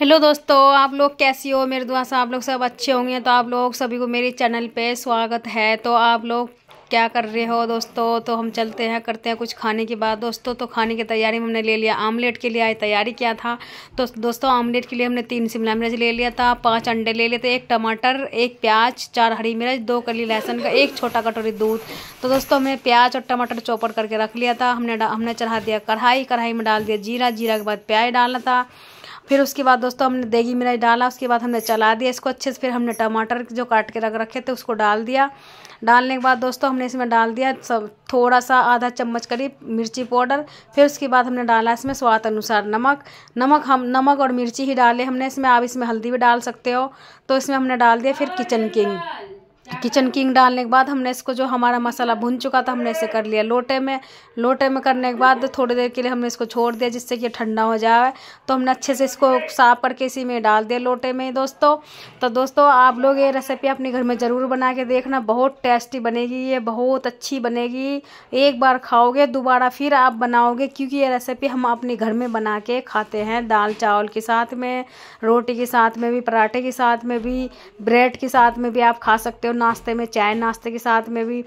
hello दोस्तों आप लोग कैसी हो मेरे दुआ से आप लोग सब अच्छे होंगे तो आप लोग सभी को मेरे चैनल पे स्वागत है तो आप लोग क्या कर रहे हो दोस्तों तो हम चलते हैं करते हैं कुछ खाने के बाद दोस्तों तो खाने की तैयारी में हमने ले लिया आमलेट के लिए तैयारी किया था तो दोस्तों आमलेट के लिए हमने तीन शिमला मिर्च ले लिया था पाँच अंडे ले लिए थे एक टमाटर एक प्याज चार हरी मिर्च दो कली लहसुन का एक छोटा कटोरी दूध तो दोस्तों हमने प्याज और टमाटर चौपड़ करके रख लिया था हमने हमने चढ़ा दिया कढ़ाई कढ़ाई में डाल दिया जीरा जीरा के बाद प्याज डाला था फिर उसके बाद दोस्तों हमने देगी मिलाई डाला उसके बाद हमने चला दिया इसको अच्छे से फिर हमने टमाटर जो काट के रख रखे थे उसको डाल दिया डालने के बाद दोस्तों हमने इसमें डाल दिया सब थोड़ा सा आधा चम्मच करीब मिर्ची पाउडर फिर उसके बाद हमने डाला इसमें स्वाद अनुसार नमक नमक हम नमक और मिर्ची ही डाले हमने इसमें आप इसमें हल्दी भी डाल सकते हो तो इसमें हमने डाल दिया फिर किचन किंग किचन किंग डालने के बाद हमने इसको जो हमारा मसाला भुन चुका था हमने इसे कर लिया लोटे में लोटे में करने के बाद थोड़ी देर के लिए हमने इसको छोड़ दिया जिससे कि ठंडा हो जाए तो हमने अच्छे से इसको साफ करके इसी में डाल दिया लोटे में दोस्तों तो दोस्तों आप लोग ये रेसिपी अपने घर में ज़रूर बना के देखना बहुत टेस्टी बनेगी ये बहुत अच्छी बनेगी एक बार खाओगे दोबारा फिर आप बनाओगे क्योंकि ये रेसिपी हम अपने घर में बना के खाते हैं दाल चावल के साथ में रोटी के साथ में भी पराठे के साथ में भी ब्रेड के साथ में भी आप खा सकते हो हो नाश्ते में चाय नाश्ते के साथ में भी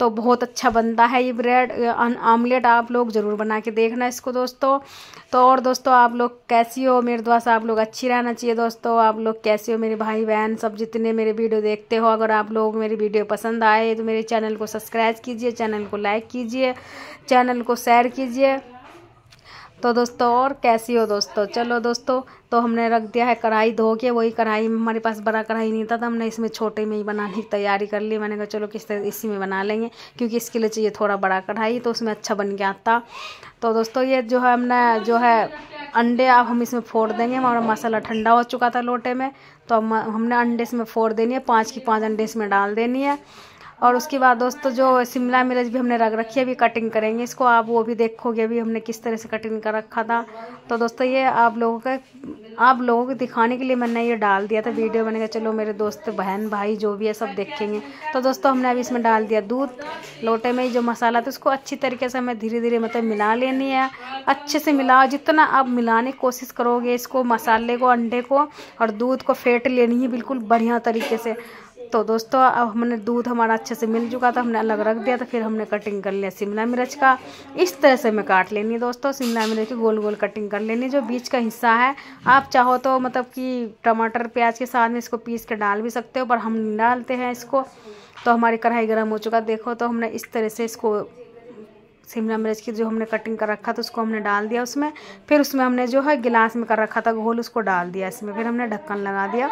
तो बहुत अच्छा बनता है ये ब्रेड आमलेट आप लोग ज़रूर बना के देखना इसको दोस्तों तो और दोस्तों आप लोग कैसी हो मेरे दुआ से आप लोग अच्छी रहना चाहिए दोस्तों आप लोग कैसे हो मेरे भाई बहन सब जितने मेरे वीडियो देखते हो अगर आप लोग मेरी वीडियो पसंद आए तो मेरे चैनल को सब्सक्राइब कीजिए चैनल को लाइक कीजिए चैनल को शेयर कीजिए तो दोस्तों और कैसी हो दोस्तों चलो दोस्तों तो हमने रख दिया है कढ़ाई धो के वही कढ़ाई हमारे पास बड़ा कढ़ाई नहीं था तो हमने इसमें छोटे में ही बनाने की तैयारी कर ली मैंने कहा चलो किस तरह इसी में बना लेंगे क्योंकि इसके लिए चाहिए थोड़ा बड़ा कढ़ाई तो उसमें अच्छा बन गया था तो दोस्तों ये जो है हमने जो है अंडे अब हम इसमें फोड़ देंगे हमारा मसाला ठंडा हो चुका था लोटे में तो हमने अंडे इसमें फोड़ देनी है पाँच की पाँच अंडे इसमें डाल देनी है और उसके बाद दोस्तों जो शिमला मिर्च भी हमने रख रखी है अभी कटिंग करेंगे इसको आप वो भी देखोगे अभी हमने किस तरह से कटिंग कर रखा था तो दोस्तों ये आप लोगों का आप लोगों को दिखाने के लिए मैंने ये डाल दिया था वीडियो मैंने कहा चलो मेरे दोस्त बहन भाई जो भी है सब देखेंगे तो दोस्तों हमने अभी इसमें डाल दिया दूध लोटे में जो मसाला था उसको अच्छी तरीके से हमें धीरे धीरे मतलब मिला लेनी है अच्छे से मिलाओ जितना आप मिलाने की कोशिश करोगे इसको मसाले को अंडे को और दूध को फेंट लेनी है बिल्कुल बढ़िया तरीके से तो दोस्तों अब हमने दूध हमारा अच्छे से मिल चुका था हमने अलग रख दिया तो फिर हमने कटिंग कर लिया शिमला मिर्च का इस तरह से हमें काट लेनी है दोस्तों शिमला मिर्च की गोल गोल कटिंग कर लेनी जो बीच का हिस्सा है आप चाहो तो मतलब कि टमाटर प्याज के साथ में इसको पीस के डाल भी सकते हो पर हम डालते हैं इसको तो हमारी कढ़ाई गर्म हो चुका देखो तो हमने इस तरह से इसको शिमला मिर्च की जो हमने कटिंग कर रखा था उसको हमने डाल दिया उसमें फिर उसमें हमने जो है गिलास में कर रखा था घोल उसको डाल दिया इसमें फिर हमने ढक्कन लगा दिया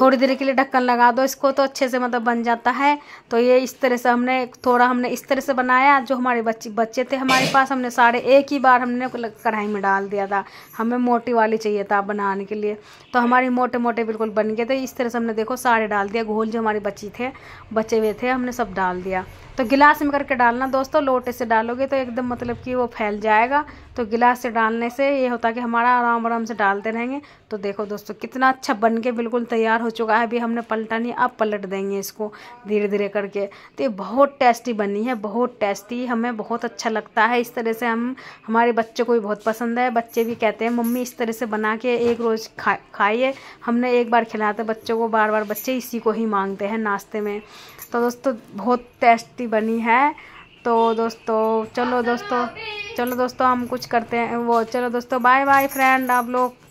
थोड़ी देर के लिए ढक्कन लगा दो इसको तो अच्छे से मतलब बन जाता है तो ये इस तरह से हमने थोड़ा हमने इस तरह से बनाया जो हमारे बच्चे बच्चे थे हमारे पास हमने सारे एक ही बार हमने कढ़ाई में डाल दिया था हमें मोटी वाली चाहिए था बनाने के लिए तो हमारे मोटे मोटे बिल्कुल बन गए थे इस तरह से हमने देखो सारे डाल दिया घोल जो हमारे बच्चे थे बचे हुए थे हमने सब डाल दिया तो गिलास में करके डालना दोस्तों लोटे से डालोगे तो एकदम मतलब कि वो फैल जाएगा तो गिलास से डालने से ये होता है कि हमारा आराम आराम से डालते रहेंगे तो देखो दोस्तों कितना अच्छा बन के बिल्कुल तैयार हो चुका है अभी हमने पलटा नहीं अब पलट देंगे इसको धीरे धीरे करके तो ये बहुत टेस्टी बनी है बहुत टेस्टी हमें बहुत अच्छा लगता है इस तरह से हम हमारे बच्चों को भी बहुत पसंद है बच्चे भी कहते हैं मम्मी इस तरह से बना के एक रोज़ खा खाइए हमने एक बार खिलाते बच्चों को बार बार बच्चे इसी को ही मांगते हैं नाश्ते में तो दोस्तों बहुत टेस्टी बनी है तो दोस्तों चलो दोस्तों चलो दोस्तों हम कुछ करते हैं वो चलो दोस्तों बाय बाय फ्रेंड आप लोग